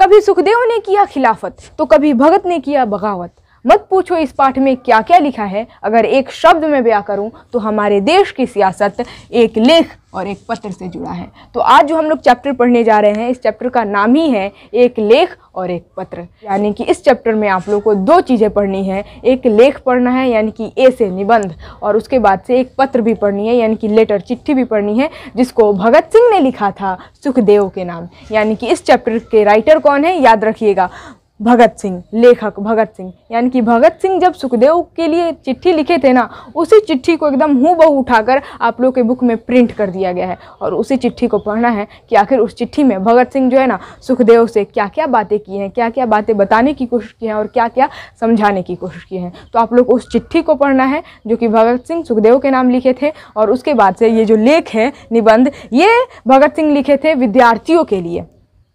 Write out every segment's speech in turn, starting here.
कभी सुखदेव ने किया खिलाफत तो कभी भगत ने किया बगावत मत पूछो इस पाठ में क्या क्या लिखा है अगर एक शब्द में ब्याह करूं तो हमारे देश की सियासत एक लेख और एक पत्र से जुड़ा है तो आज जो हम लोग चैप्टर पढ़ने जा रहे हैं इस चैप्टर का नाम ही है एक लेख और एक पत्र यानी कि इस चैप्टर में आप लोगों को दो चीज़ें पढ़नी है एक लेख पढ़ना है यानी कि ए से निबंध और उसके बाद से एक पत्र भी पढ़नी है यानी कि लेटर चिट्ठी भी पढ़नी है जिसको भगत सिंह ने लिखा था सुखदेव के नाम यानी कि इस चैप्टर के राइटर कौन है याद रखिएगा भगत सिंह लेखक भगत सिंह यानी कि भगत सिंह जब सुखदेव के लिए चिट्ठी लिखे थे ना उसी चिट्ठी को एकदम हूँ बहू उठाकर आप लोग के बुक में प्रिंट कर दिया गया है और उसी चिट्ठी को पढ़ना है कि आखिर उस चिट्ठी में भगत सिंह जो है ना सुखदेव से क्या क्या बातें की हैं क्या क्या बातें बताने की कोशिश की हैं और क्या क्या समझाने की कोशिश की है तो आप लोग उस चिट्ठी को पढ़ना है जो कि भगत सिंह सुखदेव के नाम लिखे थे और उसके बाद से ये जो लेख है निबंध ये भगत सिंह लिखे थे विद्यार्थियों के लिए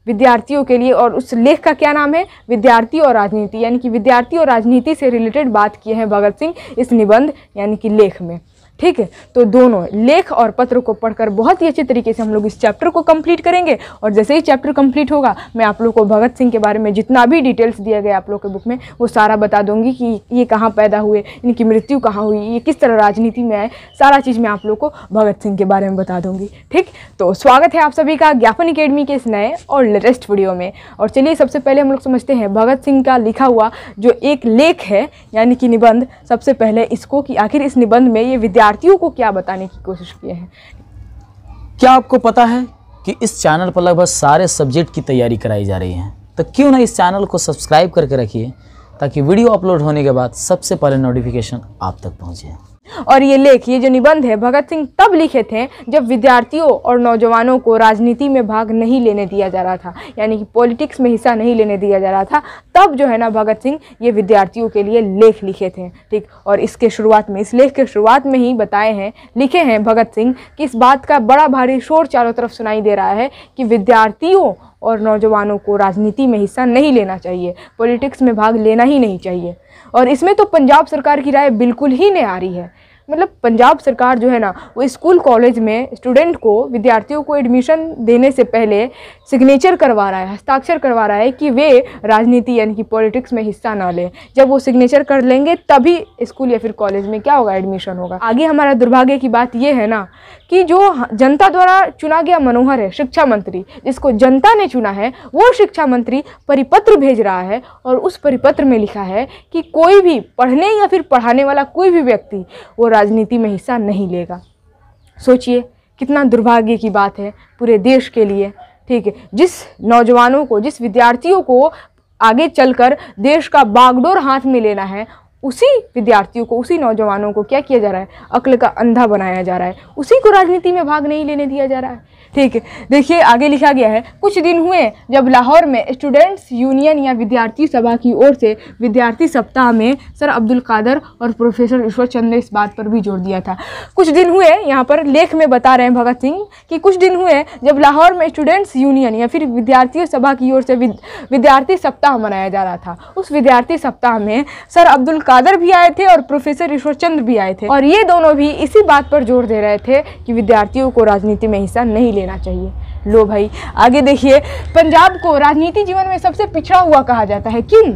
विद्यार्थियों के लिए और उस लेख का क्या नाम है विद्यार्थी और राजनीति यानी कि विद्यार्थी और राजनीति से रिलेटेड बात किए हैं भगत सिंह इस निबंध यानी कि लेख में ठीक है तो दोनों लेख और पत्र को पढ़कर बहुत ही अच्छे तरीके से हम लोग इस चैप्टर को कंप्लीट करेंगे और जैसे ही चैप्टर कंप्लीट होगा मैं आप लोग को भगत सिंह के बारे में जितना भी डिटेल्स दिया गया आप लोग के बुक में वो सारा बता दूंगी कि ये कहाँ पैदा हुए इनकी मृत्यु कहाँ हुई ये किस तरह राजनीति में आए सारा चीज़ मैं आप लोग को भगत सिंह के बारे में बता दूंगी ठीक तो स्वागत है आप सभी का ज्ञापन अकेडमी के इस नए और लेटेस्ट वीडियो में और चलिए सबसे पहले हम लोग समझते हैं भगत सिंह का लिखा हुआ जो एक लेख है यानी कि निबंध सबसे पहले इसको कि आखिर इस निबंध में ये विद्या विद्यार्थियों को क्या बताने की कोशिश किए हैं क्या आपको पता है कि इस चैनल पर लगभग सारे सब्जेक्ट की तैयारी कराई जा रही है तो क्यों ना इस चैनल को सब्सक्राइब करके रखिए ताकि वीडियो अपलोड होने के बाद सबसे पहले नोटिफिकेशन आप तक पहुँचे और ये लेख ये जो निबंध है भगत सिंह तब लिखे थे जब विद्यार्थियों और नौजवानों को राजनीति में भाग नहीं लेने दिया जा रहा था यानी कि पॉलिटिक्स में हिस्सा नहीं लेने दिया जा रहा था तब जो है ना भगत सिंह ये विद्यार्थियों के लिए लेख लिखे थे ठीक और इसके शुरुआत में इस लेख के शुरुआत में ही बताए हैं लिखे हैं भगत सिंह कि इस बात का बड़ा भारी शोर चारों तरफ सुनाई दे रहा है कि विद्यार्थियों और नौजवानों को राजनीति में हिस्सा नहीं लेना चाहिए पॉलिटिक्स में भाग लेना ही नहीं चाहिए और इसमें तो पंजाब सरकार की राय बिल्कुल ही नहीं आ रही है मतलब पंजाब सरकार जो है ना वो स्कूल कॉलेज में स्टूडेंट को विद्यार्थियों को एडमिशन देने से पहले सिग्नेचर करवा रहा है हस्ताक्षर करवा रहा है कि वे राजनीति यानी कि पॉलिटिक्स में हिस्सा ना लें जब वो सिग्नेचर कर लेंगे तभी स्कूल या फिर कॉलेज में क्या होगा एडमिशन होगा आगे हमारा दुर्भाग्य की बात यह है ना कि जो जनता द्वारा चुना गया मनोहर है शिक्षा मंत्री जिसको जनता ने चुना है वो शिक्षा मंत्री परिपत्र भेज रहा है और उस परिपत्र में लिखा है कि कोई भी पढ़ने या फिर पढ़ाने वाला कोई भी व्यक्ति वो राजनीति में हिस्सा नहीं लेगा सोचिए कितना दुर्भाग्य की बात है पूरे देश के लिए ठीक है जिस नौजवानों को जिस विद्यार्थियों को आगे चलकर देश का बागडोर हाथ में लेना है उसी विद्यार्थियों को उसी नौजवानों को क्या किया जा रहा है अक्ल का अंधा बनाया जा रहा है उसी को राजनीति में भाग नहीं लेने दिया जा रहा है ठीक है देखिए आगे लिखा गया है कुछ दिन हुए जब लाहौर में स्टूडेंट्स यूनियन या विद्यार्थी सभा की ओर से विद्यार्थी सप्ताह में सर अब्दुल कादर और प्रोफेसर ईश्वर चंद ने इस बात पर भी जोर दिया था कुछ दिन हुए यहाँ पर लेख में बता रहे हैं भगत सिंह कि कुछ दिन हुए जब लाहौर में स्टूडेंट्स यूनियन या फिर विद्यार्थी सभा की ओर से विद्यार्थी सप्ताह मनाया जा रहा था उस विद्यार्थी सप्ताह में सर अब्दुल कादर भी आए थे और प्रोफेसर ईश्वर चंद्र भी आए थे और ये दोनों भी इसी बात पर जोर दे रहे थे कि विद्यार्थियों को राजनीति में हिस्सा नहीं ले देना चाहिए लो भाई आगे देखिए पंजाब को राजनीति जीवन में सबसे पिछड़ा हुआ कहा जाता है क्यों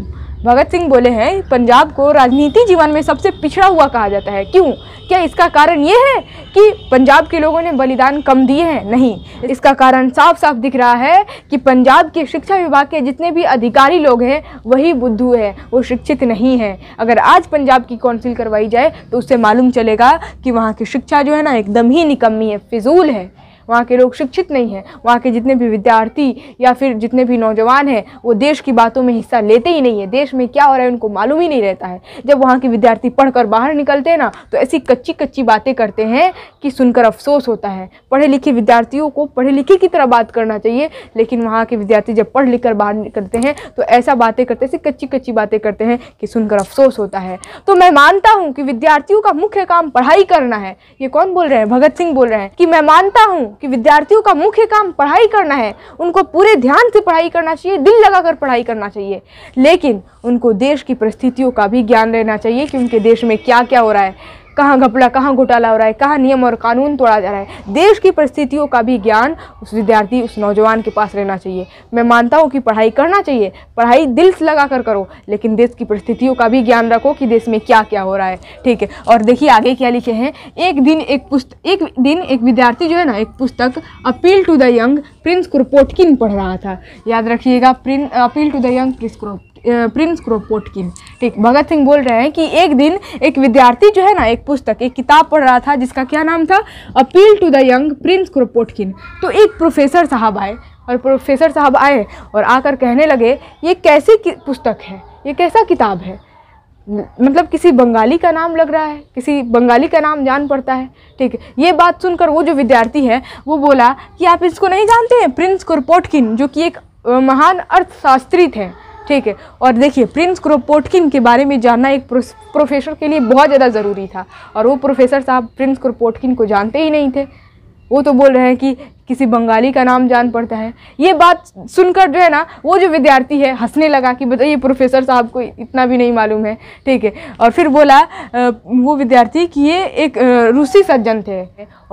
भगत सिंह बोले हैं पंजाब को राजनीति जीवन में सबसे पिछड़ा हुआ कहा जाता है क्यों क्या इसका कारण ये है कि पंजाब के लोगों ने बलिदान कम दिए हैं नहीं इसका कारण साफ साफ दिख रहा है कि पंजाब के शिक्षा विभाग के जितने भी अधिकारी लोग हैं वही बुद्धू है वो शिक्षित नहीं है अगर आज पंजाब की काउंसिल करवाई जाए तो उससे मालूम चलेगा कि वहाँ की शिक्षा जो है ना एकदम ही निकम्मी है फिजूल है वहाँ के लोग शिक्षित नहीं हैं वहाँ के जितने भी विद्यार्थी या फिर जितने भी नौजवान हैं वो देश की बातों में हिस्सा लेते ही नहीं है देश में क्या हो रहा है उनको मालूम ही नहीं रहता है जब वहाँ के विद्यार्थी पढ़कर बाहर निकलते हैं ना तो ऐसी कच्ची कच्ची बातें करते हैं कि सुनकर अफसोस होता है पढ़े लिखे विद्यार्थियों को पढ़े लिखे की तरह बात करना चाहिए लेकिन वहाँ के विद्यार्थी जब पढ़ लिख कर बाहर निकलते हैं तो ऐसा बातें करते ऐसी कच्ची कच्ची बातें करते हैं कि सुनकर अफसोस होता है तो मैं मानता हूँ कि विद्यार्थियों का मुख्य काम पढ़ाई करना है ये कौन बोल रहे हैं भगत सिंह बोल रहे हैं कि मैं मानता हूँ कि विद्यार्थियों का मुख्य काम पढ़ाई करना है उनको पूरे ध्यान से पढ़ाई करना चाहिए दिल लगाकर पढ़ाई करना चाहिए लेकिन उनको देश की परिस्थितियों का भी ज्ञान रहना चाहिए कि उनके देश में क्या क्या हो रहा है कहाँ घपला कहाँ घोटाला हो रहा है कहाँ नियम और कानून तोड़ा जा रहा है देश की परिस्थितियों का भी ज्ञान उस विद्यार्थी उस नौजवान के पास रहना चाहिए मैं मानता हूँ कि पढ़ाई करना चाहिए पढ़ाई दिल से लगा कर करो लेकिन देश की परिस्थितियों का भी ज्ञान रखो कि देश में क्या क्या हो रहा है ठीक है और देखिए आगे क्या लिखे हैं एक दिन एक पुस्त एक दिन एक विद्यार्थी जो है ना एक पुस्तक appeal to the young prince Kropotkin पढ़ रहा था याद रखिएगा prince appeal to the young prince Krop prince Kropotkin ठीक भगत सिंह बोल रहे हैं कि एक दिन एक विद्यार्थी जो है ना एक पुस्तक एक किताब पढ़ रहा था जिसका क्या नाम था appeal to the young prince Kropotkin तो एक प्रोफेसर साहब आए और प्रोफेसर साहब आए और आकर कहने लगे ये कैसी पुस्तक है ये कैसा किताब है मतलब किसी बंगाली का नाम लग रहा है किसी बंगाली का नाम जान पड़ता है ठीक है ये बात सुनकर वो जो विद्यार्थी है वो बोला कि आप इसको नहीं जानते हैं प्रिंस कुरपोटकिन जो कि एक महान अर्थशास्त्री थे ठीक है और देखिए प्रिंस क्रोपोटकिन के बारे में जानना एक प्रोफेसर के लिए बहुत ज़्यादा ज़रूरी था और वो प्रोफेसर साहब प्रिंस क्रोपोटकिन को जानते ही नहीं थे वो तो बोल रहे हैं कि किसी बंगाली का नाम जान पड़ता है ये बात सुनकर जो है ना वो जो विद्यार्थी है हंसने लगा कि बताइए प्रोफेसर साहब को इतना भी नहीं मालूम है ठीक है और फिर बोला वो विद्यार्थी कि ये एक रूसी सज्जन थे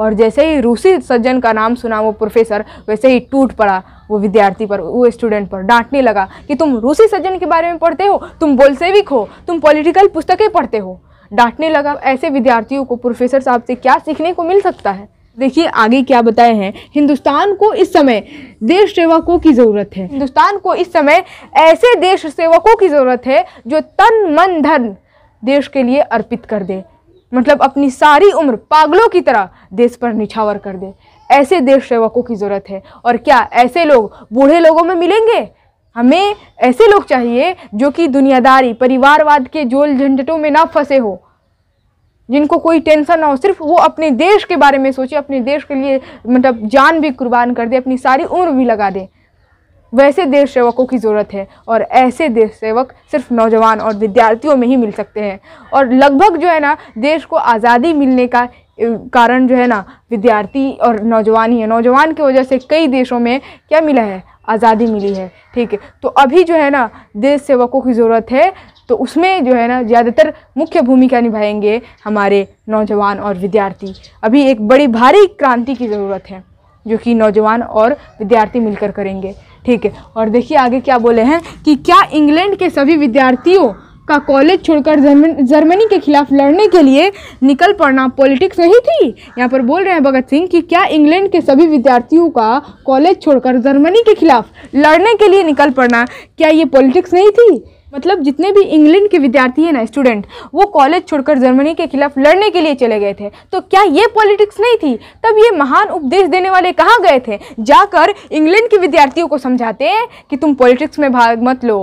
और जैसे ही रूसी सज्जन का नाम सुना वो प्रोफेसर वैसे ही टूट पड़ा वो विद्यार्थी पर वो स्टूडेंट पर डांटने लगा कि तुम रूसी सज्जन के बारे में पढ़ते हो तुम बोलसेविक हो तुम पॉलिटिकल पुस्तकें पढ़ते हो डांटने लगा ऐसे विद्यार्थियों को प्रोफेसर साहब से क्या सीखने को मिल सकता है देखिए आगे क्या बताए हैं हिंदुस्तान को इस समय देश सेवकों की ज़रूरत है हिंदुस्तान को इस समय ऐसे देश सेवकों की ज़रूरत है जो तन मन धन देश के लिए अर्पित कर दे मतलब अपनी सारी उम्र पागलों की तरह देश पर निछावर कर दे ऐसे देश सेवकों की ज़रूरत है और क्या ऐसे लोग बूढ़े लोगों में मिलेंगे हमें ऐसे लोग चाहिए जो कि दुनियादारी परिवारवाद के जोल झंझटों में ना फंसे हो जिनको कोई टेंशन ना हो सिर्फ वो अपने देश के बारे में सोचे अपने देश के लिए मतलब जान भी कुर्बान कर दे अपनी सारी उम्र भी लगा दे वैसे देश सेवकों की ज़रूरत है और ऐसे देश सेवक सिर्फ नौजवान और विद्यार्थियों में ही मिल सकते हैं और लगभग जो है ना देश को आज़ादी मिलने का कारण जो है ना विद्यार्थी और नौजवान ही है नौजवान की वजह से कई देशों में क्या मिला है आज़ादी मिली है ठीक है तो अभी जो है ना देश सेवकों की ज़रूरत है तो उसमें जो है ना ज़्यादातर मुख्य भूमिका निभाएंगे हमारे नौजवान और विद्यार्थी अभी एक बड़ी भारी क्रांति की ज़रूरत है जो कि नौजवान और विद्यार्थी मिलकर करेंगे ठीक है और देखिए आगे क्या बोले हैं कि क्या इंग्लैंड के सभी विद्यार्थियों का कॉलेज छोड़कर जर्मनी के खिलाफ लड़ने के लिए निकल पड़ना पॉलिटिक्स नहीं थी यहाँ पर बोल रहे हैं भगत सिंह कि क्या इंग्लैंड के सभी विद्यार्थियों का कॉलेज छोड़कर जर्मनी के खिलाफ लड़ने के लिए निकल पड़ना क्या ये पॉलिटिक्स नहीं थी मतलब जितने भी इंग्लैंड के विद्यार्थी हैं ना स्टूडेंट वो कॉलेज छोड़कर जर्मनी के खिलाफ लड़ने के लिए चले गए थे तो क्या ये पॉलिटिक्स नहीं थी तब ये महान उपदेश देने वाले कहाँ गए थे जाकर इंग्लैंड के विद्यार्थियों को समझाते हैं कि तुम पॉलिटिक्स में भाग मत लो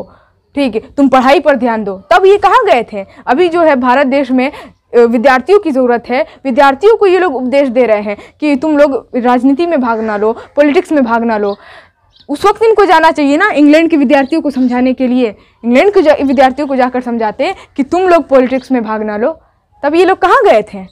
ठीक है तुम पढ़ाई पर ध्यान दो तब ये कहाँ गए थे अभी जो है भारत देश में विद्यार्थियों की ज़रूरत है विद्यार्थियों को ये लोग उपदेश दे रहे हैं कि तुम लोग राजनीति में भाग ना लो पॉलिटिक्स में भाग ना लो उस वक्त इनको जाना चाहिए ना इंग्लैंड के विद्यार्थियों को समझाने के लिए इंग्लैंड के विद्यार्थियों को जाकर समझाते कि तुम लोग पॉलिटिक्स में भाग ना लो तब ये लोग कहाँ गए थे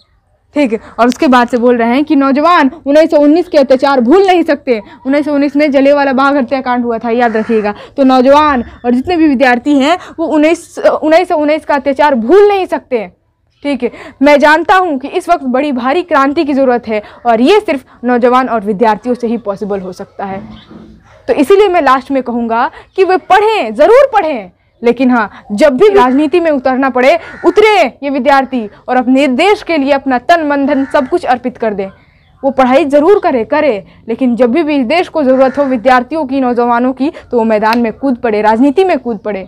ठीक है और उसके बाद से बोल रहे हैं कि नौजवान 1919 के अत्याचार भूल नहीं सकते 1919 में जले वाला बाघ हत्याकांड हुआ था याद रखिएगा तो नौजवान और जितने भी विद्यार्थी हैं वो उन्नीस उन्नीस का अत्याचार भूल नहीं सकते ठीक है मैं जानता हूँ कि इस वक्त बड़ी भारी क्रांति की ज़रूरत है और ये सिर्फ नौजवान और विद्यार्थियों से ही पॉसिबल हो सकता है तो इसीलिए मैं लास्ट में कहूँगा कि वे पढ़ें ज़रूर पढ़ें लेकिन हाँ जब भी राजनीति में उतरना पड़े उतरे ये विद्यार्थी और अपने देश के लिए अपना तन मन धन सब कुछ अर्पित कर दें वो पढ़ाई ज़रूर करे करे लेकिन जब भी, भी देश को ज़रूरत हो विद्यार्थियों की नौजवानों की तो वो मैदान में कूद पड़े राजनीति में कूद पड़े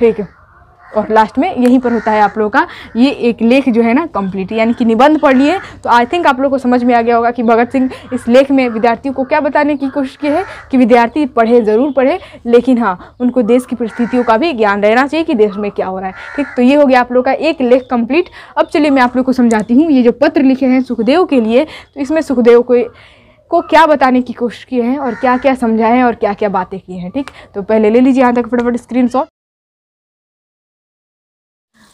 ठीक है और लास्ट में यहीं पर होता है आप लोगों का ये एक लेख जो है ना कंप्लीट यानी कि निबंध पढ़ लिए तो आई थिंक आप लोग को समझ में आ गया होगा कि भगत सिंह इस लेख में विद्यार्थियों को क्या बताने की कोशिश की है कि विद्यार्थी पढ़े ज़रूर पढ़े लेकिन हाँ उनको देश की परिस्थितियों का भी ज्ञान रहना चाहिए कि देश में क्या हो रहा है ठीक तो ये हो गया आप लोग का एक लेख कम्प्लीट अब चलिए मैं आप लोग को समझाती हूँ ये जो पत्र लिखे हैं सुखदेव के लिए तो इसमें सुखदेव को को क्या बताने की कोशिश किए हैं और क्या क्या समझाएं और क्या क्या बातें की हैं ठीक तो पहले ले लीजिए यहाँ तक फटाफट स्क्रीन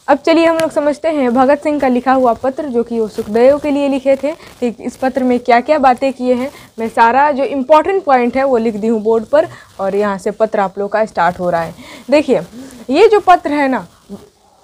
अब चलिए हम लोग समझते हैं भगत सिंह का लिखा हुआ पत्र जो कि वो सुखदेव के लिए लिखे थे ठीक इस पत्र में क्या क्या बातें किए हैं मैं सारा जो इम्पोर्टेंट पॉइंट है वो लिख दी हूँ बोर्ड पर और यहाँ से पत्र आप लोग का स्टार्ट हो रहा है देखिए ये जो पत्र है ना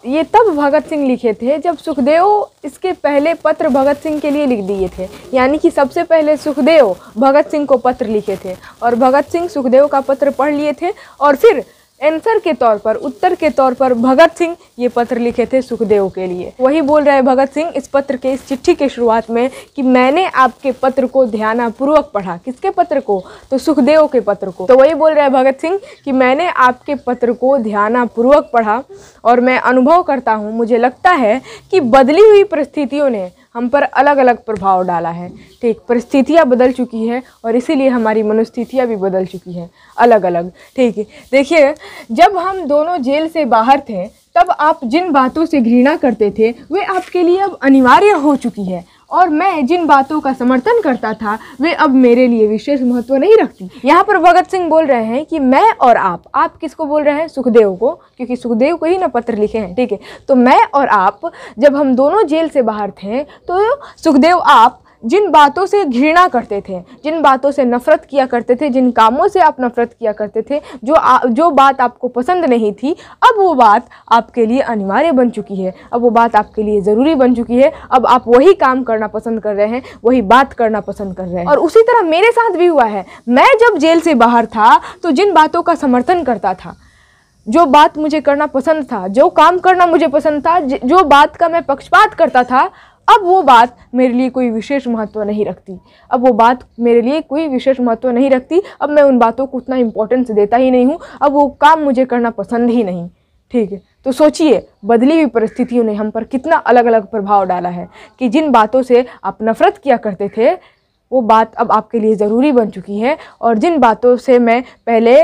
ये तब भगत सिंह लिखे थे जब सुखदेव इसके पहले पत्र भगत सिंह के लिए लिख दिए थे यानी कि सबसे पहले सुखदेव भगत सिंह को पत्र लिखे थे और भगत सिंह सुखदेव का पत्र पढ़ लिए थे और फिर एंसर के तौर पर उत्तर के तौर पर भगत सिंह ये पत्र लिखे थे सुखदेव के लिए वही बोल रहे भगत सिंह इस पत्र के इस चिट्ठी के शुरुआत में कि मैंने आपके पत्र को ध्यानापूर्वक पढ़ा किसके पत्र को तो सुखदेव के पत्र को तो वही बोल रहे भगत सिंह कि मैंने आपके पत्र को ध्यानापूर्वक पढ़ा और मैं अनुभव करता हूँ मुझे लगता है कि बदली हुई परिस्थितियों ने हम पर अलग अलग प्रभाव डाला है ठीक परिस्थितियाँ बदल चुकी हैं और इसीलिए हमारी मनोस्थितियाँ भी बदल चुकी हैं अलग अलग ठीक है देखिए जब हम दोनों जेल से बाहर थे तब आप जिन बातों से घृणा करते थे वे आपके लिए अब अनिवार्य हो चुकी है और मैं जिन बातों का समर्थन करता था वे अब मेरे लिए विशेष महत्व नहीं रखती यहाँ पर भगत सिंह बोल रहे हैं कि मैं और आप आप किसको बोल रहे हैं सुखदेव को क्योंकि सुखदेव को ही ना पत्र लिखे हैं ठीक है तो मैं और आप जब हम दोनों जेल से बाहर थे तो सुखदेव आप जिन बातों से घृणा करते थे जिन बातों से नफ़रत किया करते थे जिन कामों से आप नफ़रत किया करते थे जो आ, जो बात आपको पसंद नहीं थी अब वो बात आपके लिए अनिवार्य बन चुकी है अब वो बात आपके लिए ज़रूरी बन चुकी है अब आप वही काम करना पसंद कर रहे हैं वही बात करना पसंद कर रहे हैं और उसी तरह मेरे साथ भी हुआ है मैं जब जेल से बाहर था तो जिन बातों का समर्थन करता था जो बात मुझे करना पसंद था जो काम करना मुझे पसंद था जो बात का मैं पक्षपात करता था अब वो बात मेरे लिए कोई विशेष महत्व नहीं रखती अब वो बात मेरे लिए कोई विशेष महत्व नहीं रखती अब मैं उन बातों को उतना इम्पोर्टेंस देता ही नहीं हूँ अब वो काम मुझे करना पसंद ही नहीं ठीक है तो सोचिए बदली हुई परिस्थितियों ने हम पर कितना अलग अलग प्रभाव डाला है कि जिन बातों से आप नफरत किया करते थे वो बात अब आपके लिए ज़रूरी बन चुकी है और जिन बातों से मैं पहले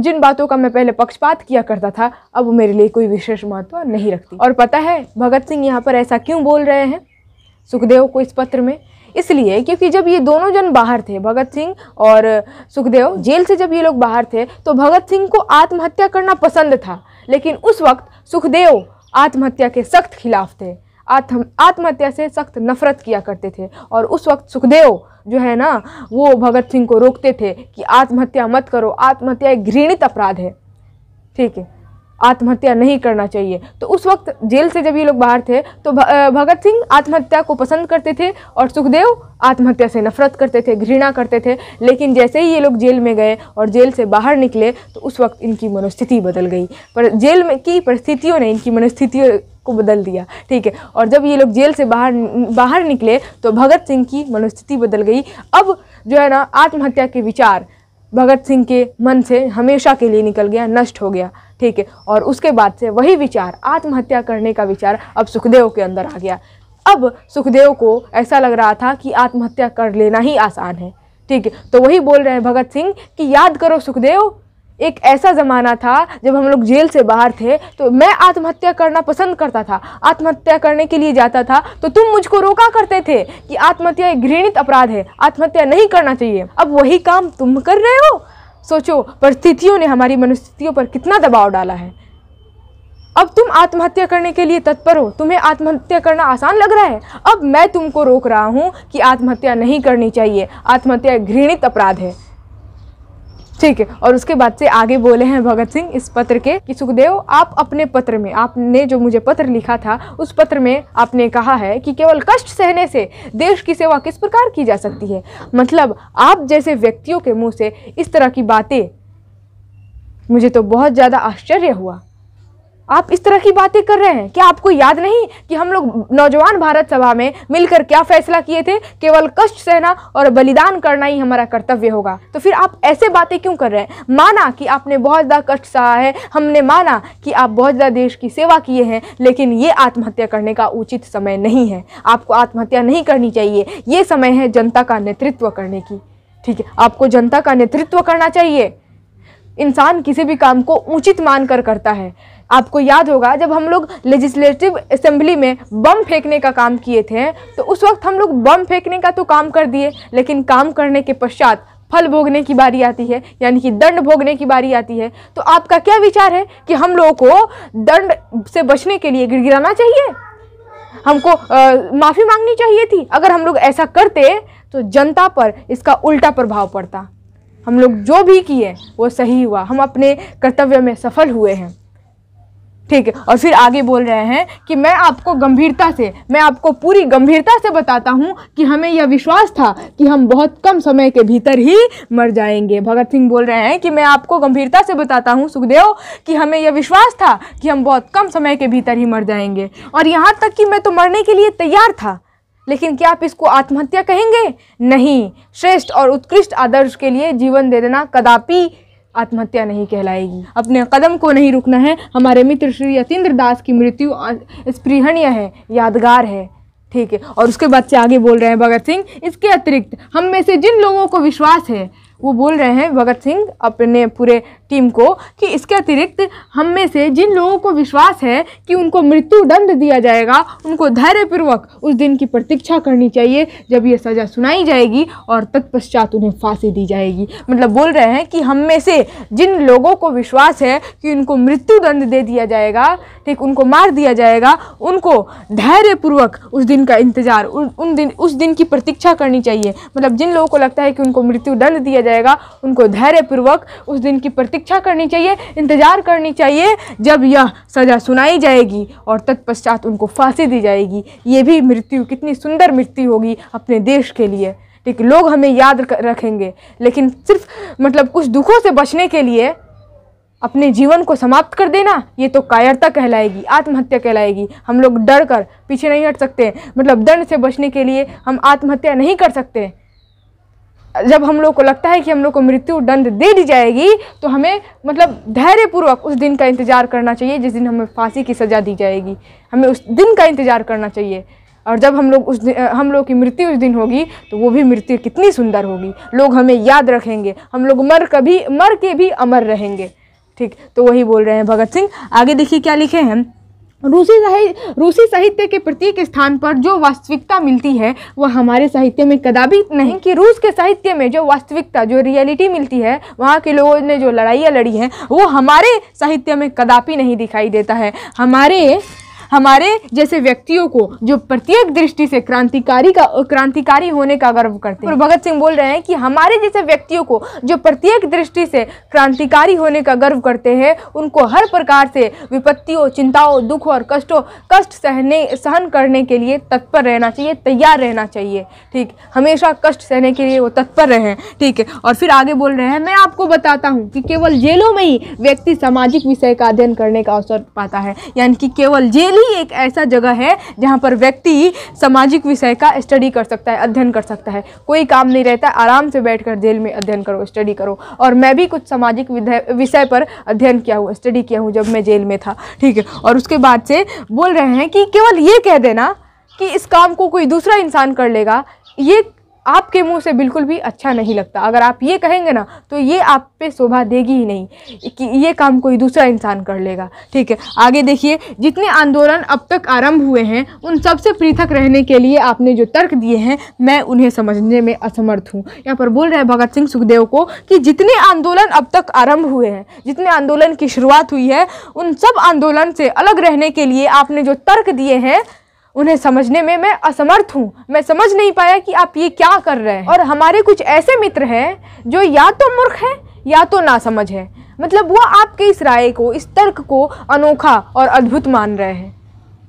जिन बातों का मैं पहले पक्षपात किया करता था अब मेरे लिए कोई विशेष महत्व नहीं रखती और पता है भगत सिंह यहाँ पर ऐसा क्यों बोल रहे हैं सुखदेव को इस पत्र में इसलिए क्योंकि जब ये दोनों जन बाहर थे भगत सिंह और सुखदेव जेल से जब ये लोग बाहर थे तो भगत सिंह को आत्महत्या करना पसंद था लेकिन उस वक्त सुखदेव आत्महत्या के सख्त खिलाफ थे आत्म आत्महत्या से सख्त नफरत किया करते थे और उस वक्त सुखदेव जो है ना वो भगत सिंह को रोकते थे कि आत्महत्या मत करो आत्महत्या एक घृणित अपराध है ठीक है आत्महत्या नहीं करना चाहिए तो उस वक्त जेल से जब ये लोग बाहर थे तो भगत सिंह आत्महत्या को पसंद करते थे और सुखदेव आत्महत्या से नफरत करते थे घृणा करते थे लेकिन जैसे ही ये लोग जेल में गए और जेल से बाहर निकले तो उस वक्त इनकी मनोस्थिति बदल गई पर जेल में की परिस्थितियों ने इनकी मनोस्थितियों को बदल दिया ठीक है और जब ये लोग जेल से बाहर बाहर निकले तो भगत सिंह की मनोस्थिति बदल गई अब जो है ना आत्महत्या के विचार भगत सिंह के मन से हमेशा के लिए निकल गया नष्ट हो गया ठीक है और उसके बाद से वही विचार आत्महत्या करने का विचार अब सुखदेव के अंदर आ गया अब सुखदेव को ऐसा लग रहा था कि आत्महत्या कर लेना ही आसान है ठीक है तो वही बोल रहे हैं भगत सिंह कि याद करो सुखदेव एक ऐसा ज़माना था जब हम लोग जेल से बाहर थे तो मैं आत्महत्या करना पसंद करता था आत्महत्या करने के लिए जाता था तो तुम मुझको रोका करते थे कि आत्महत्या एक घृणित अपराध है आत्महत्या नहीं करना चाहिए अब वही काम तुम कर रहे हो सोचो परिस्थितियों ने हमारी मनुस्थितियों पर कितना दबाव डाला है अब तुम आत्महत्या करने के लिए तत्पर हो तुम्हें आत्महत्या करना आसान लग रहा है अब मैं तुमको रोक रहा हूँ कि आत्महत्या नहीं करनी चाहिए आत्महत्या घृणित अपराध है ठीक है और उसके बाद से आगे बोले हैं भगत सिंह इस पत्र के कि सुखदेव आप अपने पत्र में आपने जो मुझे पत्र लिखा था उस पत्र में आपने कहा है कि केवल कष्ट सहने से देश की सेवा किस प्रकार की जा सकती है मतलब आप जैसे व्यक्तियों के मुंह से इस तरह की बातें मुझे तो बहुत ज़्यादा आश्चर्य हुआ आप इस तरह की बातें कर रहे हैं क्या आपको याद नहीं कि हम लोग नौजवान भारत सभा में मिलकर क्या फैसला किए थे केवल कष्ट सहना और बलिदान करना ही हमारा कर्तव्य होगा तो फिर आप ऐसे बातें क्यों कर रहे हैं माना कि आपने बहुत ज़्यादा कष्ट सहा है हमने माना कि आप बहुत ज़्यादा देश की सेवा किए हैं लेकिन ये आत्महत्या करने का उचित समय नहीं है आपको आत्महत्या नहीं करनी चाहिए ये समय है जनता का नेतृत्व करने की ठीक है आपको जनता का नेतृत्व करना चाहिए इंसान किसी भी काम को उचित मानकर करता है आपको याद होगा जब हम लोग लेजिस्लेटिव असेंबली में बम फेंकने का काम किए थे तो उस वक्त हम लोग बम फेंकने का तो काम कर दिए लेकिन काम करने के पश्चात फल भोगने की बारी आती है यानी कि दंड भोगने की बारी आती है तो आपका क्या विचार है कि हम लोगों को दंड से बचने के लिए गिड़गिड़ाना चाहिए हमको माफ़ी मांगनी चाहिए थी अगर हम लोग ऐसा करते तो जनता पर इसका उल्टा प्रभाव पड़ता हम लोग जो भी किए वो सही हुआ हम अपने कर्तव्य में सफल हुए हैं ठीक है और फिर आगे बोल रहे हैं कि मैं आपको गंभीरता से मैं आपको पूरी गंभीरता से बताता हूँ कि हमें यह विश्वास था कि हम बहुत कम समय के भीतर ही मर जाएंगे भगत सिंह बोल रहे हैं कि मैं आपको गंभीरता से बताता हूँ सुखदेव कि हमें यह विश्वास था कि हम बहुत कम समय के भीतर ही मर जाएंगे और यहाँ तक कि मैं तो मरने के लिए तैयार था लेकिन क्या आप इसको आत्महत्या कहेंगे नहीं श्रेष्ठ और उत्कृष्ट आदर्श के लिए जीवन दे देना कदापि आत्महत्या नहीं कहलाएगी अपने कदम को नहीं रुकना है हमारे मित्र श्री यतीन्द्र दास की मृत्यु स्पृहणीय है यादगार है ठीक है और उसके बाद से आगे बोल रहे हैं भगत सिंह इसके अतिरिक्त हम में से जिन लोगों को विश्वास है वो बोल रहे हैं भगत सिंह अपने पूरे टीम को कि इसके अतिरिक्त हम में से जिन लोगों को विश्वास है कि उनको मृत्यु दंड दिया जाएगा उनको धैर्यपूर्वक उस दिन की प्रतीक्षा करनी चाहिए जब ये सज़ा सुनाई जाएगी और तत्पश्चात उन्हें फांसी दी जाएगी मतलब बोल रहे हैं कि हम में से जिन लोगों को विश्वास है कि उनको मृत्यु दंड दे दिया जाएगा ठीक उनको मार दिया जाएगा उनको धैर्यपूर्वक उस दिन का इंतज़ार उन दिन उस दिन की प्रतीक्षा करनी चाहिए मतलब जिन लोगों को लगता है कि उनको मृत्यु दंड दिया रहेगा उनको धैर्यपूर्वक उस दिन की प्रतीक्षा करनी चाहिए इंतज़ार करनी चाहिए जब यह सज़ा सुनाई जाएगी और तत्पश्चात उनको फांसी दी जाएगी ये भी मृत्यु कितनी सुंदर मृत्यु होगी अपने देश के लिए ठीक लोग हमें याद रखेंगे लेकिन सिर्फ मतलब कुछ दुखों से बचने के लिए अपने जीवन को समाप्त कर देना ये तो कायरता कहलाएगी आत्महत्या कहलाएगी हम लोग डर कर पीछे नहीं हट सकते मतलब दंड से बचने के लिए हम आत्महत्या नहीं कर सकते जब हम लोग को लगता है कि हम लोग को मृत्यु दंड दे दी जाएगी तो हमें मतलब धैर्यपूर्वक उस दिन का इंतज़ार करना चाहिए जिस दिन हमें फांसी की सज़ा दी जाएगी हमें उस दिन का इंतज़ार करना चाहिए और जब हम लोग उस दिन हम लोग की मृत्यु उस दिन होगी तो वो भी मृत्यु कितनी सुंदर होगी लोग हमें याद रखेंगे हम लोग मर कभी मर के भी अमर रहेंगे ठीक तो वही बोल रहे हैं भगत सिंह आगे देखिए क्या लिखे हैं रूसी साहित्य रूसी साहित्य के प्रत्येक स्थान पर जो वास्तविकता मिलती है वह हमारे साहित्य में कदापि नहीं कि रूस के साहित्य में जो वास्तविकता जो रियलिटी मिलती है वहाँ के लोगों ने जो लड़ाइयाँ लड़ी हैं वो हमारे साहित्य में कदापि नहीं दिखाई देता है हमारे हमारे जैसे व्यक्तियों को जो प्रत्येक दृष्टि से क्रांतिकारी का क्रांतिकारी होने का गर्व करते हैं भगत सिंह बोल रहे हैं कि हमारे जैसे व्यक्तियों को जो प्रत्येक दृष्टि से क्रांतिकारी होने का गर्व करते हैं उनको हर प्रकार से विपत्तियों चिंताओं दुख और कष्टों कष्ट सहने सहन करने के लिए तत्पर रहना चाहिए तैयार रहना चाहिए ठीक हमेशा कष्ट सहने के लिए वो तत्पर रहें ठीक है और फिर आगे बोल रहे हैं मैं आपको बताता हूँ कि केवल जेलों में ही व्यक्ति सामाजिक विषय का अध्ययन करने का अवसर पाता है यानी कि केवल जेल ही एक ऐसा जगह है जहाँ पर व्यक्ति सामाजिक विषय का स्टडी कर सकता है अध्ययन कर सकता है कोई काम नहीं रहता आराम से बैठ जेल में अध्ययन करो स्टडी करो और मैं भी कुछ सामाजिक विषय पर अध्ययन किया हूँ स्टडी किया हूँ जब मैं जेल में था ठीक है और उसके बाद से बोल रहे हैं कि केवल ये कह देना कि इस काम को कोई दूसरा इंसान कर लेगा ये आपके मुंह से बिल्कुल भी अच्छा नहीं लगता अगर आप ये कहेंगे ना तो ये आप पे शोभा देगी ही नहीं कि ये काम कोई दूसरा इंसान कर लेगा ठीक है आगे देखिए जितने आंदोलन अब तक आरंभ हुए हैं उन सबसे पृथक रहने के लिए आपने जो तर्क दिए हैं मैं उन्हें समझने में असमर्थ हूँ यहाँ पर बोल रहे हैं भगत सिंह सुखदेव को कि जितने आंदोलन अब तक आरंभ हुए हैं जितने आंदोलन की शुरुआत हुई है उन सब आंदोलन से अलग रहने के लिए आपने जो तर्क दिए हैं उन्हें समझने में मैं असमर्थ हूँ मैं समझ नहीं पाया कि आप ये क्या कर रहे हैं और हमारे कुछ ऐसे मित्र हैं जो या तो मूर्ख हैं या तो ना समझ है मतलब वो आपके इस राय को इस तर्क को अनोखा और अद्भुत मान रहे हैं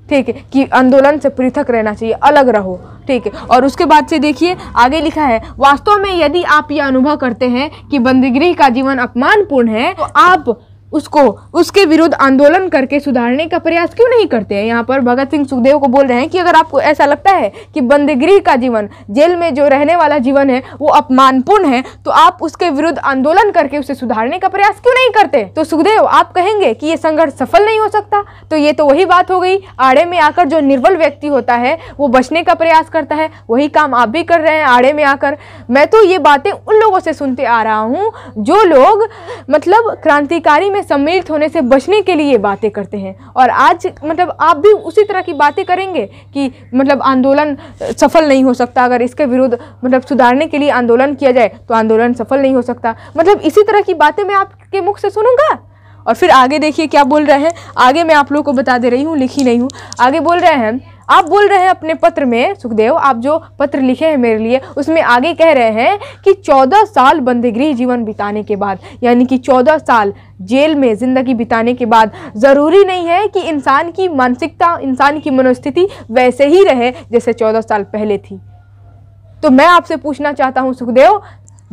ठीक है कि आंदोलन से पृथक रहना चाहिए अलग रहो ठीक है और उसके बाद से देखिए आगे लिखा है वास्तव में यदि आप यह अनुभव करते हैं कि बंदीगृह का जीवन अपमानपूर्ण है तो आप उसको उसके विरुद्ध आंदोलन करके सुधारने का प्रयास क्यों नहीं करते हैं यहाँ पर भगत सिंह सुखदेव को बोल रहे हैं कि अगर आपको ऐसा लगता है कि बंदगृह का जीवन जेल में जो रहने वाला जीवन है वो अपमानपूर्ण है तो आप उसके विरुद्ध आंदोलन करके उसे सुधारने का प्रयास क्यों नहीं करते तो सुखदेव आप कहेंगे कि ये संघर्ष सफल नहीं हो सकता तो ये तो वही बात हो गई आड़े में आकर जो निर्बल व्यक्ति होता है वो बचने का प्रयास करता है वही काम आप भी कर रहे हैं आड़े में आकर मैं तो ये बातें उन लोगों से सुनते आ रहा हूँ जो लोग मतलब क्रांतिकारी में सम्मिलित होने से बचने के लिए बातें करते हैं और आज मतलब आप भी उसी तरह की बातें करेंगे कि मतलब आंदोलन सफल नहीं हो सकता अगर इसके विरुद्ध मतलब सुधारने के लिए आंदोलन किया जाए तो आंदोलन सफल नहीं हो सकता मतलब इसी तरह की बातें मैं आपके मुख से सुनूंगा और फिर आगे देखिए क्या बोल रहे हैं आगे मैं आप लोगों को बता दे रही हूँ लिखी नहीं हूँ आगे बोल रहे हैं आप बोल रहे हैं अपने पत्र में सुखदेव आप जो पत्र लिखे हैं मेरे लिए उसमें आगे कह रहे हैं कि चौदह साल बंदगृह जीवन बिताने के बाद यानी कि चौदह साल जेल में ज़िंदगी बिताने के बाद ज़रूरी नहीं है कि इंसान की मानसिकता इंसान की मनोस्थिति वैसे ही रहे जैसे चौदह साल पहले थी तो मैं आपसे पूछना चाहता हूँ सुखदेव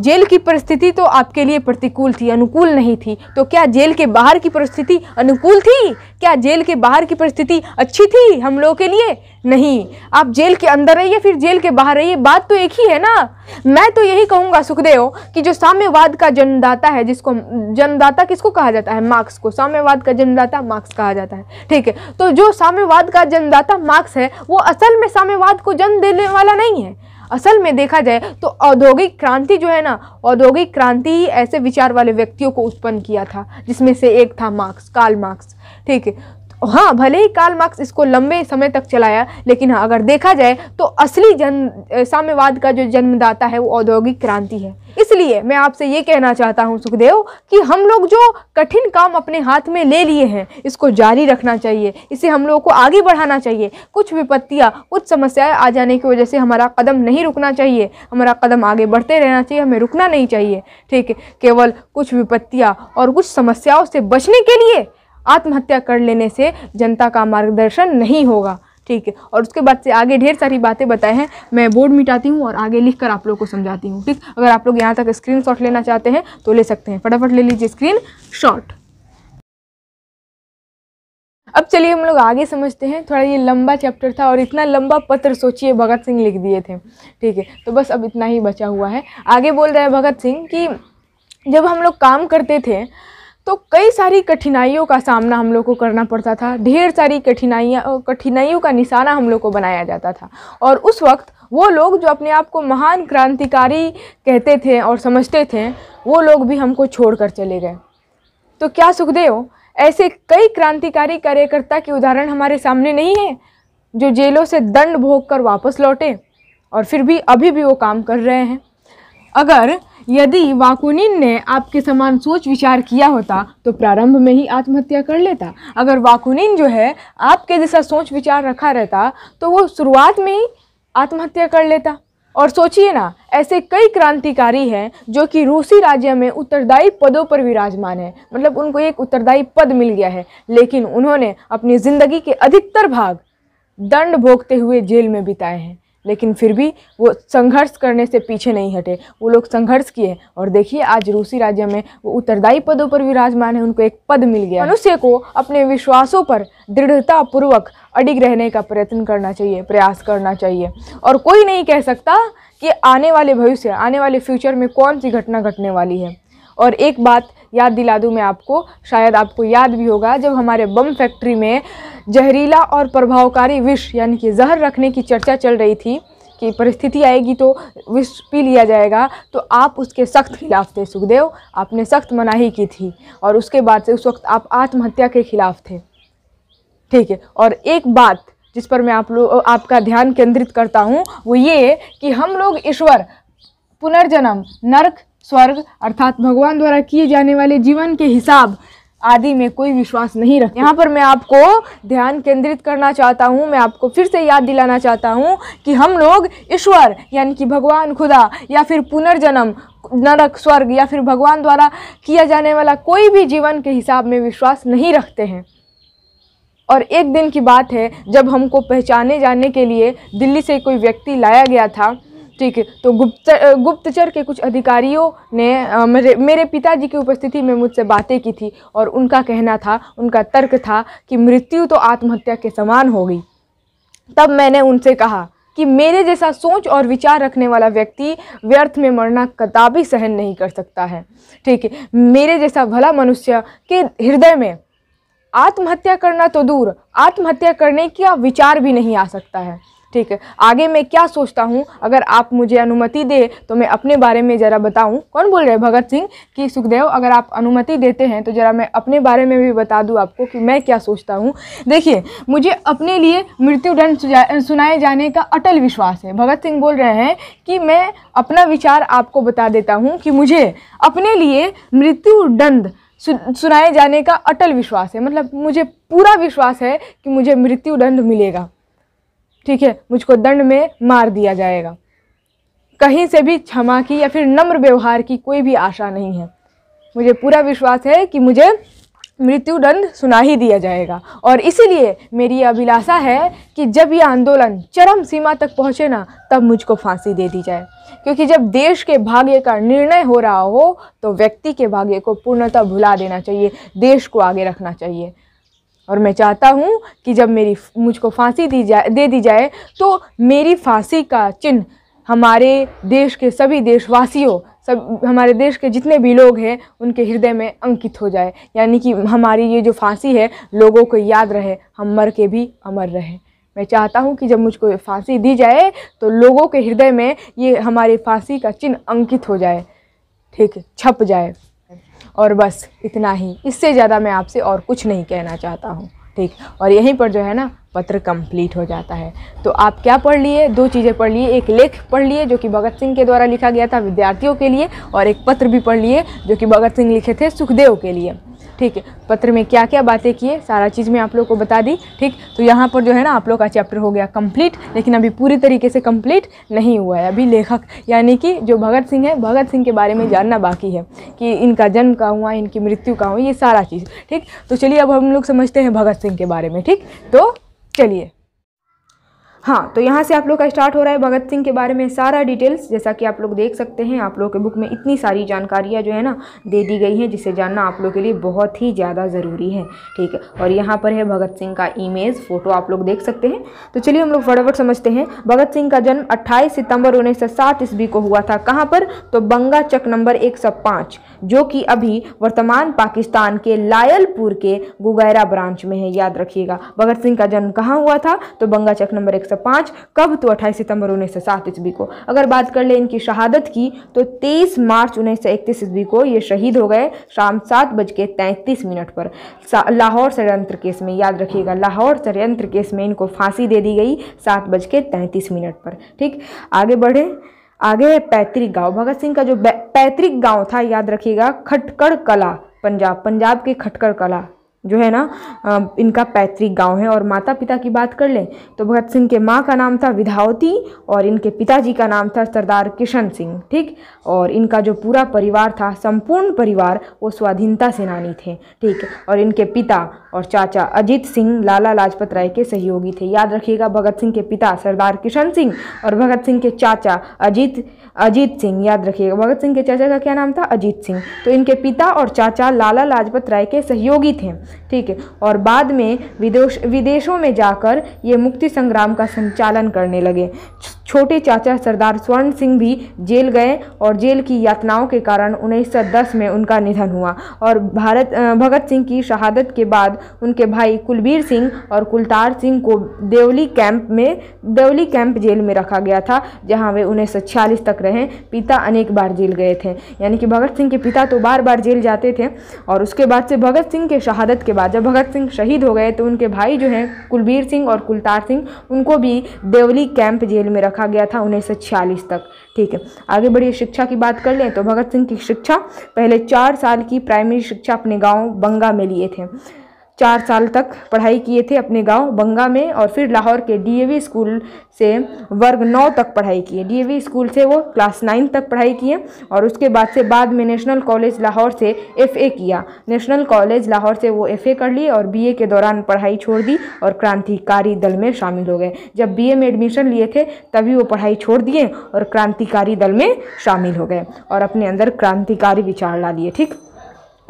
जेल की परिस्थिति तो आपके लिए प्रतिकूल थी अनुकूल नहीं थी तो क्या जेल के बाहर की परिस्थिति अनुकूल थी क्या जेल के बाहर की परिस्थिति अच्छी थी हम लोगों के लिए नहीं आप जेल के अंदर रहिए फिर जेल के बाहर रहिए बात तो एक ही है ना मैं तो यही कहूँगा सुखदेव कि जो साम्यवाद का जन्मदाता है जिसको जन्मदाता किसको कहा जाता है मार्क्स को साम्यवाद का जन्मदाता मार्क्स कहा जाता है ठीक है तो जो साम्यवाद का जन्मदाता मार्क्स है वो असल में साम्यवाद को जन्म देने वाला नहीं है असल में देखा जाए तो औद्योगिक क्रांति जो है ना औद्योगिक क्रांति ही ऐसे विचार वाले व्यक्तियों को उत्पन्न किया था जिसमें से एक था मार्क्स कार्ल मार्क्स ठीक है हाँ भले ही कार्ल मार्क्स इसको लंबे समय तक चलाया लेकिन हाँ अगर देखा जाए तो असली जन साम्यवाद का जो जन्मदाता है वो औद्योगिक क्रांति है इसलिए मैं आपसे ये कहना चाहता हूँ सुखदेव कि हम लोग जो कठिन काम अपने हाथ में ले लिए हैं इसको जारी रखना चाहिए इसे हम लोगों को आगे बढ़ाना चाहिए कुछ विपत्तियाँ कुछ समस्याएं आ जाने की वजह से हमारा कदम नहीं रुकना चाहिए हमारा कदम आगे बढ़ते रहना चाहिए हमें रुकना नहीं चाहिए ठीक है केवल कुछ विपत्तियाँ और कुछ समस्याओं से बचने के लिए आत्महत्या कर लेने से जनता का मार्गदर्शन नहीं होगा ठीक है और उसके बाद से आगे ढेर सारी बातें बताए हैं मैं बोर्ड मिटाती हूँ और आगे लिख कर आप लोग को समझाती हूँ ठीक अगर आप लोग यहाँ तक स्क्रीन शॉट लेना चाहते हैं तो ले सकते हैं फटाफट ले लीजिए स्क्रीन शॉट अब चलिए हम लोग आगे समझते हैं थोड़ा ये लंबा चैप्टर था और इतना लंबा पत्र सोचिए भगत सिंह लिख दिए थे ठीक है तो बस अब इतना ही बचा हुआ है आगे बोल रहे हैं भगत सिंह कि जब हम लोग काम करते थे तो कई सारी कठिनाइयों का सामना हम लोग को करना पड़ता था ढेर सारी कठिनाइयाँ कठिनाइयों का निशाना हम लोग को बनाया जाता था और उस वक्त वो लोग जो अपने आप को महान क्रांतिकारी कहते थे और समझते थे वो लोग भी हमको छोड़ कर चले गए तो क्या सुखदेव ऐसे कई क्रांतिकारी कार्यकर्ता के उदाहरण हमारे सामने नहीं हैं जो जेलों से दंड भोग कर वापस लौटे और फिर भी अभी भी वो काम कर रहे हैं अगर यदि वाकुनिन ने आपके समान सोच विचार किया होता तो प्रारंभ में ही आत्महत्या कर लेता अगर वाकुनिन जो है आपके जैसा सोच विचार रखा रहता तो वो शुरुआत में ही आत्महत्या कर लेता और सोचिए ना ऐसे कई क्रांतिकारी हैं जो कि रूसी राज्य में उत्तरदायी पदों पर विराजमान है मतलब उनको एक उत्तरदायी पद मिल गया है लेकिन उन्होंने अपनी ज़िंदगी के अधिकतर भाग दंड भोगते हुए जेल में बिताए हैं लेकिन फिर भी वो संघर्ष करने से पीछे नहीं हटे वो लोग संघर्ष किए और देखिए आज रूसी राज्य में वो उत्तरदायी पदों पर विराजमान है उनको एक पद मिल गया मनुष्य को अपने विश्वासों पर दृढ़तापूर्वक अडिग रहने का प्रयत्न करना चाहिए प्रयास करना चाहिए और कोई नहीं कह सकता कि आने वाले भविष्य आने वाले फ्यूचर में कौन सी घटना घटने वाली है और एक बात याद दिला दूँ मैं आपको शायद आपको याद भी होगा जब हमारे बम फैक्ट्री में जहरीला और प्रभावकारी विष यानी कि जहर रखने की चर्चा चल रही थी कि परिस्थिति आएगी तो विष पी लिया जाएगा तो आप उसके सख्त खिलाफ थे सुखदेव आपने सख्त मनाही की थी और उसके बाद से उस वक्त आप आत्महत्या के खिलाफ थे ठीक है और एक बात जिस पर मैं आप लोग आपका ध्यान केंद्रित करता हूँ वो ये कि हम लोग ईश्वर पुनर्जन्म नरक स्वर्ग अर्थात भगवान द्वारा किए जाने वाले जीवन के हिसाब आदि में कोई विश्वास नहीं रखते यहाँ पर मैं आपको ध्यान केंद्रित करना चाहता हूँ मैं आपको फिर से याद दिलाना चाहता हूँ कि हम लोग ईश्वर यानी कि भगवान खुदा या फिर पुनर्जन्म नरक स्वर्ग या फिर भगवान द्वारा किया जाने वाला कोई भी जीवन के हिसाब में विश्वास नहीं रखते हैं और एक दिन की बात है जब हमको पहचाने जाने के लिए दिल्ली से कोई व्यक्ति लाया गया था ठीक है तो गुप्त गुप्तचर के कुछ अधिकारियों ने मेरे मेरे पिताजी की उपस्थिति में मुझसे बातें की थी और उनका कहना था उनका तर्क था कि मृत्यु तो आत्महत्या के समान होगी तब मैंने उनसे कहा कि मेरे जैसा सोच और विचार रखने वाला व्यक्ति व्यर्थ में मरना कदापि सहन नहीं कर सकता है ठीक है मेरे जैसा भला मनुष्य के हृदय में आत्महत्या करना तो दूर आत्महत्या करने का विचार भी नहीं आ सकता है ठीक है आगे मैं क्या सोचता हूँ अगर आप मुझे अनुमति दे तो मैं अपने बारे में ज़रा बताऊँ कौन बोल रहे हैं भगत सिंह कि सुखदेव अगर आप अनुमति देते हैं तो ज़रा मैं अपने बारे में भी बता दूँ आपको कि मैं क्या सोचता हूँ देखिए मुझे अपने लिए मृत्युदंड सुनाए जाने का अटल विश्वास है भगत सिंह बोल रहे हैं कि मैं अपना विचार आपको बता देता हूँ कि मुझे अपने लिए मृत्युदंड सुनाए जाने का अटल विश्वास है मतलब मुझे पूरा विश्वास है कि मुझे मृत्युदंड मिलेगा ठीक है मुझको दंड में मार दिया जाएगा कहीं से भी क्षमा की या फिर नम्र व्यवहार की कोई भी आशा नहीं है मुझे पूरा विश्वास है कि मुझे मृत्युदंड सुना ही दिया जाएगा और इसीलिए मेरी अभिलाषा है कि जब यह आंदोलन चरम सीमा तक पहुँचे ना तब मुझको फांसी दे दी जाए क्योंकि जब देश के भाग्य का निर्णय हो रहा हो तो व्यक्ति के भाग्य को पूर्णतः भुला देना चाहिए देश को आगे रखना चाहिए और मैं चाहता हूँ कि जब मेरी मुझको फांसी दी जाए दे दी जाए तो मेरी फांसी का चिन्ह हमारे देश के सभी देशवासियों सब हमारे देश के जितने भी लोग हैं उनके हृदय में अंकित हो जाए यानी कि हमारी ये जो फांसी है लोगों को याद रहे हम मर के भी अमर रहे मैं चाहता हूँ कि जब मुझको फांसी दी जाए तो लोगों के हृदय में ये हमारी फांसी का चिन्ह अंकित हो जाए ठीक छप जाए और बस इतना ही इससे ज़्यादा मैं आपसे और कुछ नहीं कहना चाहता हूँ ठीक और यहीं पर जो है ना पत्र कंप्लीट हो जाता है तो आप क्या पढ़ लिए दो चीज़ें पढ़ लिए एक लेख पढ़ लिए जो कि भगत सिंह के द्वारा लिखा गया था विद्यार्थियों के लिए और एक पत्र भी पढ़ लिए जो कि भगत सिंह लिखे थे सुखदेव के लिए ठीक है पत्र में क्या क्या बातें किए सारा चीज़ मैं आप लोग को बता दी ठीक तो यहाँ पर जो है ना आप लोग का चैप्टर हो गया कंप्लीट लेकिन अभी पूरी तरीके से कंप्लीट नहीं हुआ है अभी लेखक यानी कि जो भगत सिंह है भगत सिंह के बारे में जानना बाकी है कि इनका जन्म कहाँ हुआ इनकी मृत्यु कहाँ हुई ये सारा चीज़ ठीक तो चलिए अब हम लोग समझते हैं भगत सिंह के बारे में ठीक तो चलिए हाँ तो यहाँ से आप लोग का स्टार्ट हो रहा है भगत सिंह के बारे में सारा डिटेल्स जैसा कि आप लोग देख सकते हैं आप लोग के बुक में इतनी सारी जानकारियाँ जो है ना दे दी गई हैं जिसे जानना आप लोग के लिए बहुत ही ज़्यादा ज़रूरी है ठीक है और यहाँ पर है भगत सिंह का इमेज फ़ोटो आप लोग देख सकते हैं तो चलिए हम लोग फटाफट समझते हैं भगत सिंह का जन्म अट्ठाईस सितम्बर उन्नीस सौ सात ईस्वी को हुआ था कहाँ पर तो बंगा चक नंबर एक सौ पाँच जो कि अभी वर्तमान पाकिस्तान के लायलपुर के गुगैरा ब्रांच में है याद रखिएगा भगत सिंह का जन्म कहाँ हुआ था तो बंगा चक नंबर एक 1905 कब तो 28 सितंबर उन्नीस सौ ईस्वी को अगर बात कर ले इनकी शहादत की तो 23 मार्च उन्नीस सौ ईस्वी को ये शहीद हो गए शाम सात बज के तैंतीस मिनट पर लाहौर षडयंत्र केस में याद रखिएगा लाहौर षडयंत्र केस में इनको फांसी दे दी गई सात बज के मिनट पर ठीक आगे बढ़े आगे है पैतृक गांव भगत सिंह का जो पैतृक गांव था याद रखिएगा खटकड़ कला पंजाब पंजाब के खटकड़ कला जो है ना इनका पैतृक गांव है और माता पिता की बात कर लें तो भगत सिंह के माँ का नाम था विधावती और इनके पिताजी का नाम था सरदार किशन सिंह ठीक और इनका जो पूरा परिवार था संपूर्ण परिवार वो स्वाधीनता सेनानी थे ठीक और इनके पिता और चाचा अजीत सिंह लाला लाजपत राय के सहयोगी थे याद रखिएगा भगत सिंह के पिता सरदार किशन सिंह और भगत सिंह के चाचा अजीत अजीत सिंह याद रखिएगा भगत सिंह के चाचा का क्या नाम था अजीत सिंह तो इनके पिता और चाचा लाला लाजपत राय के सहयोगी थे ठीक है और बाद में विदेश विदेशों में जाकर ये मुक्ति संग्राम का संचालन करने लगे छोटे चाचा सरदार स्वर्ण सिंह भी जेल गए और जेल की यातनाओं के कारण 1910 में उनका निधन हुआ और भारत भगत सिंह की शहादत के बाद उनके भाई कुलबीर सिंह और कुलतार सिंह को देवली कैंप में देवली कैंप जेल में रखा गया था जहां वे उन्नीस तक रहे पिता अनेक बार जेल गए थे यानी कि भगत सिंह के पिता तो बार बार जेल जाते थे और उसके बाद से भगत सिंह के शहादत शहादत के बाद जब भगत सिंह शहीद हो गए तो उनके भाई जो हैं कुलबीर सिंह और कुलतार सिंह उनको भी देवली कैंप जेल में रखा गया था उन्नीस तक ठीक है आगे बढ़िए शिक्षा की बात कर लें तो भगत सिंह की शिक्षा पहले चार साल की प्राइमरी शिक्षा अपने गाँव बंगा में लिए थे चार साल तक पढ़ाई किए थे अपने गांव बंगा में और फिर लाहौर के डीएवी स्कूल से वर्ग नौ तक पढ़ाई किए डीएवी स्कूल से वो क्लास नाइन तक पढ़ाई किए और उसके बाद से बाद में नेशनल कॉलेज लाहौर से एफए किया नेशनल कॉलेज लाहौर से वो एफए कर लिए और बीए के दौरान पढ़ाई छोड़ दी और क्रांतिकारी दल में शामिल हो गए जब बी में एडमिशन लिए थे तभी वो पढ़ाई छोड़ दिए और क्रांतिकारी दल में शामिल हो गए और अपने अंदर क्रांतिकारी विचार ला लिए ठीक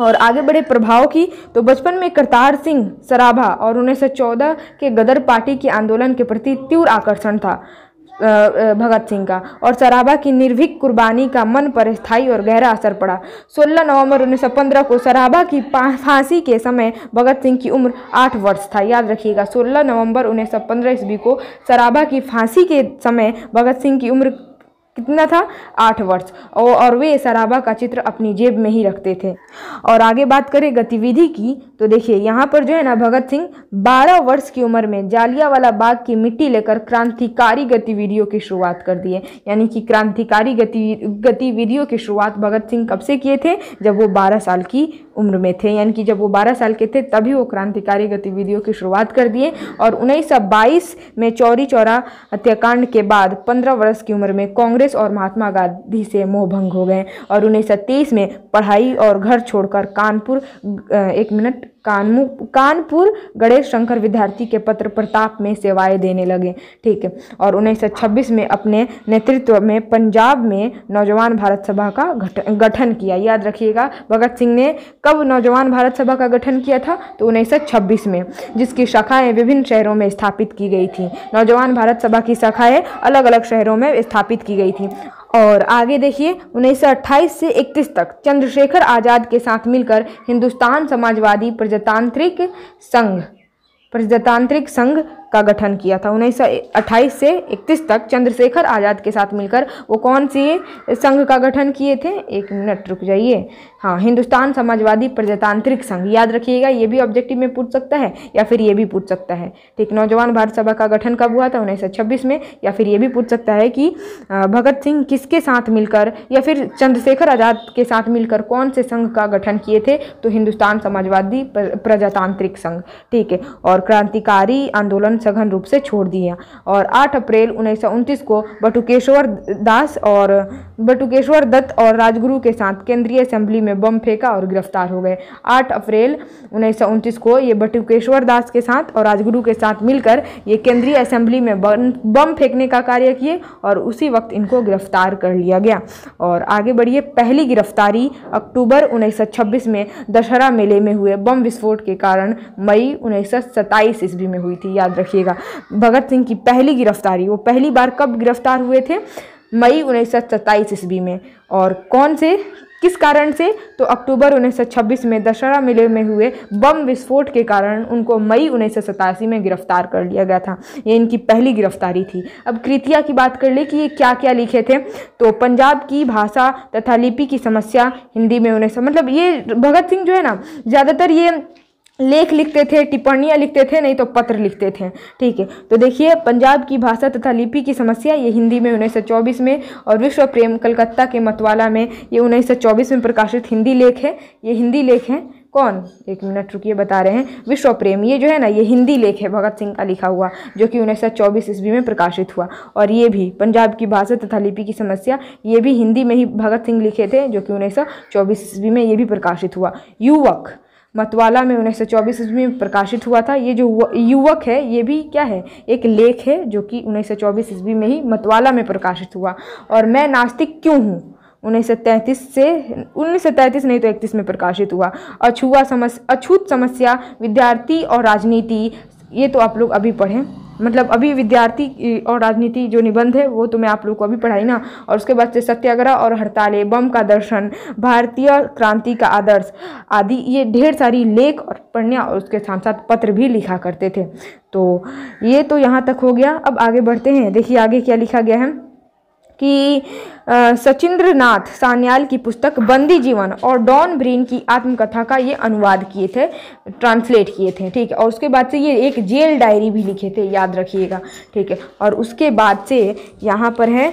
और आगे बढ़े प्रभाव की तो बचपन में करतार सिंह सराभा और उन्नीस सौ चौदह के गदर पार्टी के आंदोलन के प्रति तीव्र आकर्षण था भगत सिंह का और सराभा की निर्भीक कुर्बानी का मन पर स्थायी और गहरा असर पड़ा 16 नवंबर 1915 को सराभा की फांसी के समय भगत सिंह की उम्र 8 वर्ष था याद रखिएगा 16 नवंबर 1915 ईस्वी को सराभा की फांसी के समय भगत सिंह की उम्र कितना था आठ वर्ष और वे सराबा का चित्र अपनी जेब में ही रखते थे और आगे बात करें गतिविधि की तो देखिए यहाँ पर जो है ना भगत सिंह बारह वर्ष की उम्र में जालियावाला बाग की मिट्टी लेकर क्रांतिकारी गतिविधियों की शुरुआत कर दी है यानी कि क्रांतिकारी गति गतिविधियों की शुरुआत भगत सिंह कब से किए थे जब वो बारह साल की उम्र में थे यानी कि जब वो 12 साल के थे तभी वो क्रांतिकारी गतिविधियों की शुरुआत कर दिए और उन्नीस में चौरी चौरा हत्याकांड के बाद 15 वर्ष की उम्र में कांग्रेस और महात्मा गांधी से मोह भंग हो गए और उन्नीस में पढ़ाई और घर छोड़कर कानपुर एक मिनट कानमू कानपुर गणेश शंकर विद्यार्थी के पत्र प्रताप में सेवाएं देने लगे ठीक है और 1926 में अपने नेतृत्व में पंजाब में नौजवान भारत सभा का गठन किया याद रखिएगा भगत सिंह ने कब नौजवान भारत सभा का गठन किया था तो 1926 में जिसकी शाखाएं विभिन्न शहरों में स्थापित की गई थी नौजवान भारत सभा की शाखाएं अलग अलग शहरों में स्थापित की गई थी और आगे देखिए 1928 से 31 तक चंद्रशेखर आज़ाद के साथ मिलकर हिंदुस्तान समाजवादी प्रजातांत्रिक संघ प्रजातांत्रिक संघ का गठन किया था उन्नीस अट्ठाईस से इकतीस तक चंद्रशेखर आज़ाद के साथ मिलकर वो कौन सी संघ का गठन किए थे एक मिनट रुक जाइए हाँ हिंदुस्तान समाजवादी प्रजातांत्रिक संघ याद रखिएगा ये भी ऑब्जेक्टिव में पूछ सकता है या फिर ये भी पूछ सकता है ठीक नौजवान भारत सभा का गठन कब हुआ था उन्नीस में या फिर ये भी पूछ सकता है कि भगत सिंह किसके साथ मिलकर या फिर चंद्रशेखर आज़ाद के साथ मिलकर कौन से संघ का गठन किए थे तो हिंदुस्तान समाजवादी प्रजातांत्रिक संघ ठीक है और क्रांतिकारी आंदोलन सघन रूप से छोड़ दिया और 8 अप्रैल उन्नीस को बटुकेश्वर दास और बटुकेश्वर दत्त और राजगुरु के साथ केंद्रीय असेंबली में बम फेंका और गिरफ्तार हो गए 8 अप्रैल उन्नीस को ये बटुकेश्वर दास के साथ और राजगुरु के साथ मिलकर ये केंद्रीय असेंबली में बम फेंकने का कार्य किए और उसी वक्त इनको गिरफ्तार कर लिया गया और आगे बढ़िए पहली गिरफ्तारी अक्टूबर उन्नीस में दशहरा मेले में हुए बम विस्फोट के कारण मई उन्नीस ईस्वी में हुई थी याद रखिए रखिएगा भगत सिंह की पहली गिरफ्तारी वो पहली बार कब गिरफ्तार हुए थे मई उन्नीस ईस्वी में और कौन से किस कारण से तो अक्टूबर 1926 में दशहरा मेले में हुए बम विस्फोट के कारण उनको मई उन्नीस में गिरफ्तार कर लिया गया था ये इनकी पहली गिरफ्तारी थी अब कृतिया की बात कर ले कि ये क्या क्या लिखे थे तो पंजाब की भाषा तथा लिपि की समस्या हिंदी में उन्हें मतलब ये भगत सिंह जो है ना ज़्यादातर ये लेख लिखते थे टिप्पणियाँ लिखते थे नहीं तो पत्र लिखते थे ठीक है तो देखिए पंजाब की भाषा तथा लिपि की समस्या ये हिंदी में 1924 में और विश्व प्रेम कलकत्ता के मतवाला में ये 1924 में प्रकाशित हिंदी लेख है ये हिंदी लेख है कौन एक मिनट रुकिए बता रहे हैं विश्व प्रेम ये जो है ना ये हिंदी लेख है भगत सिंह का लिखा हुआ जो कि उन्नीस सौ चौबीस ईस्वी में प्रकाशित हुआ और ये भी पंजाब की भाषा तथा लिपि की समस्या ये भी हिंदी में ही भगत सिंह लिखे थे जो कि उन्नीस सौ चौबीस ईस्वी में ये भी प्रकाशित हुआ युवक मतवाला में उन्नीस सौ चौबीस ईस्वी में प्रकाशित हुआ था ये जो युवक है ये भी क्या है एक लेख है जो कि उन्नीस सौ चौबीस ईस्वी में ही मतवाला में प्रकाशित हुआ और मैं नास्तिक क्यों हूँ उन्नीस सौ तैंतीस से उन्नीस सौ तैंतीस नहीं तो इकतीस में प्रकाशित हुआ अछुआ समस्या अछूत समस्या विद्यार्थी और राजनीति ये तो आप लोग अभी पढ़ें मतलब अभी विद्यार्थी और राजनीति जो निबंध है वो तो मैं आप लोग को अभी पढ़ाई ना और उसके बाद से सत्याग्रह और हड़तालें बम का दर्शन भारतीय क्रांति का आदर्श आदि ये ढेर सारी लेख और पढ़ने और उसके साथ साथ पत्र भी लिखा करते थे तो ये तो यहाँ तक हो गया अब आगे बढ़ते हैं देखिए आगे क्या लिखा गया है कि सचिंद्र नाथ सान्याल की पुस्तक बंदी जीवन और डॉन ब्रीन की आत्मकथा का ये अनुवाद किए थे ट्रांसलेट किए थे ठीक है और उसके बाद से ये एक जेल डायरी भी लिखे थे याद रखिएगा ठीक है और उसके बाद से यहाँ पर है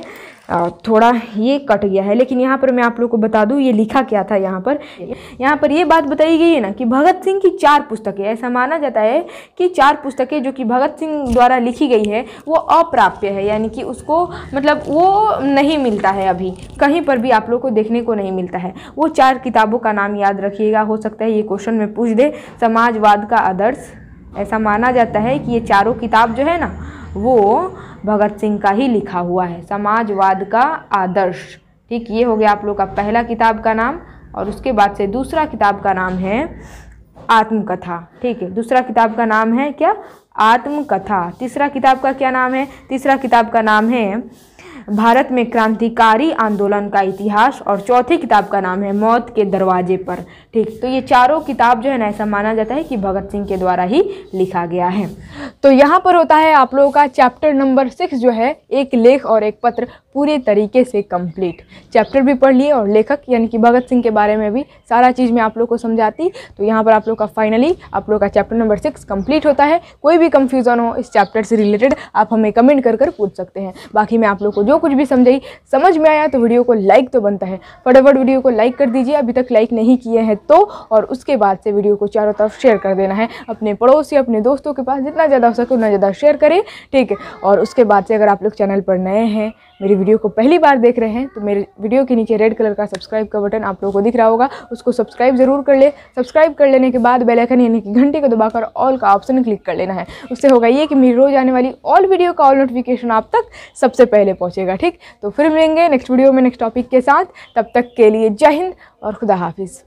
थोड़ा ये कट गया है लेकिन यहाँ पर मैं आप लोग को बता दूँ ये लिखा क्या था यहाँ पर यहाँ पर ये बात बताई गई है ना कि भगत सिंह की चार पुस्तकें ऐसा माना जाता है कि चार पुस्तकें जो कि भगत सिंह द्वारा लिखी गई है वो अप्राप्य है यानी कि उसको मतलब वो नहीं मिलता है अभी कहीं पर भी आप लोग को देखने को नहीं मिलता है वो चार किताबों का नाम याद रखिएगा हो सकता है ये क्वेश्चन में पूछ दे समाजवाद का आदर्श ऐसा माना जाता है कि ये चारों किताब जो है ना वो भगत सिंह का ही लिखा हुआ है समाजवाद का आदर्श ठीक ये हो गया आप लोग का पहला किताब का नाम और उसके बाद से दूसरा किताब का नाम है आत्मकथा ठीक है दूसरा किताब का नाम है क्या आत्मकथा तीसरा किताब का क्या नाम है तीसरा किताब का नाम है भारत में क्रांतिकारी आंदोलन का इतिहास और चौथी किताब का नाम है मौत के दरवाजे पर ठीक तो ये चारों किताब जो है ना ऐसा माना जाता है कि भगत सिंह के द्वारा ही लिखा गया है तो यहाँ पर होता है आप लोगों का चैप्टर नंबर सिक्स जो है एक लेख और एक पत्र पूरे तरीके से कंप्लीट चैप्टर भी पढ़ लिए और लेखक यानी कि भगत सिंह के बारे में भी सारा चीज़ मैं आप लोग को समझाती तो यहाँ पर आप लोग का फाइनली आप लोग का चैप्टर नंबर सिक्स कंप्लीट होता है कोई भी कंफ्यूजन हो इस चैप्टर से रिलेटेड आप हमें कमेंट कर कर पूछ सकते हैं बाकी मैं आप लोग को जो कुछ भी समझाई समझ में आया तो वीडियो को लाइक तो बनता है फटाफट वीडियो को लाइक कर दीजिए अभी तक लाइक नहीं किए हैं तो और उसके बाद से वीडियो को चारों तरफ शेयर कर देना है अपने पड़ोसी अपने दोस्तों के पास जितना ज़्यादा हो सके उतना ज़्यादा शेयर करें ठीक है और उसके बाद से अगर आप लोग चैनल पर नए हैं मेरी वीडियो को पहली बार देख रहे हैं तो मेरे वीडियो के नीचे रेड कलर का सब्सक्राइब का बटन आप लोगों को दिख रहा होगा उसको सब्सक्राइब जरूर कर ले सब्सक्राइब कर लेने के बाद बेलाइकन यानी कि घंटे को दबाकर ऑल का ऑप्शन क्लिक कर लेना है उससे होगा ये कि मेरी रोज़ आने वाली ऑल वीडियो का ऑल नोटिफिकेशन आप तक सबसे पहले पहुँचेगा ठीक तो फिर मिलेंगे नेक्स्ट वीडियो में नेक्स्ट टॉपिक के साथ तब तक के लिए जय हिंद और खुदा हाफिज़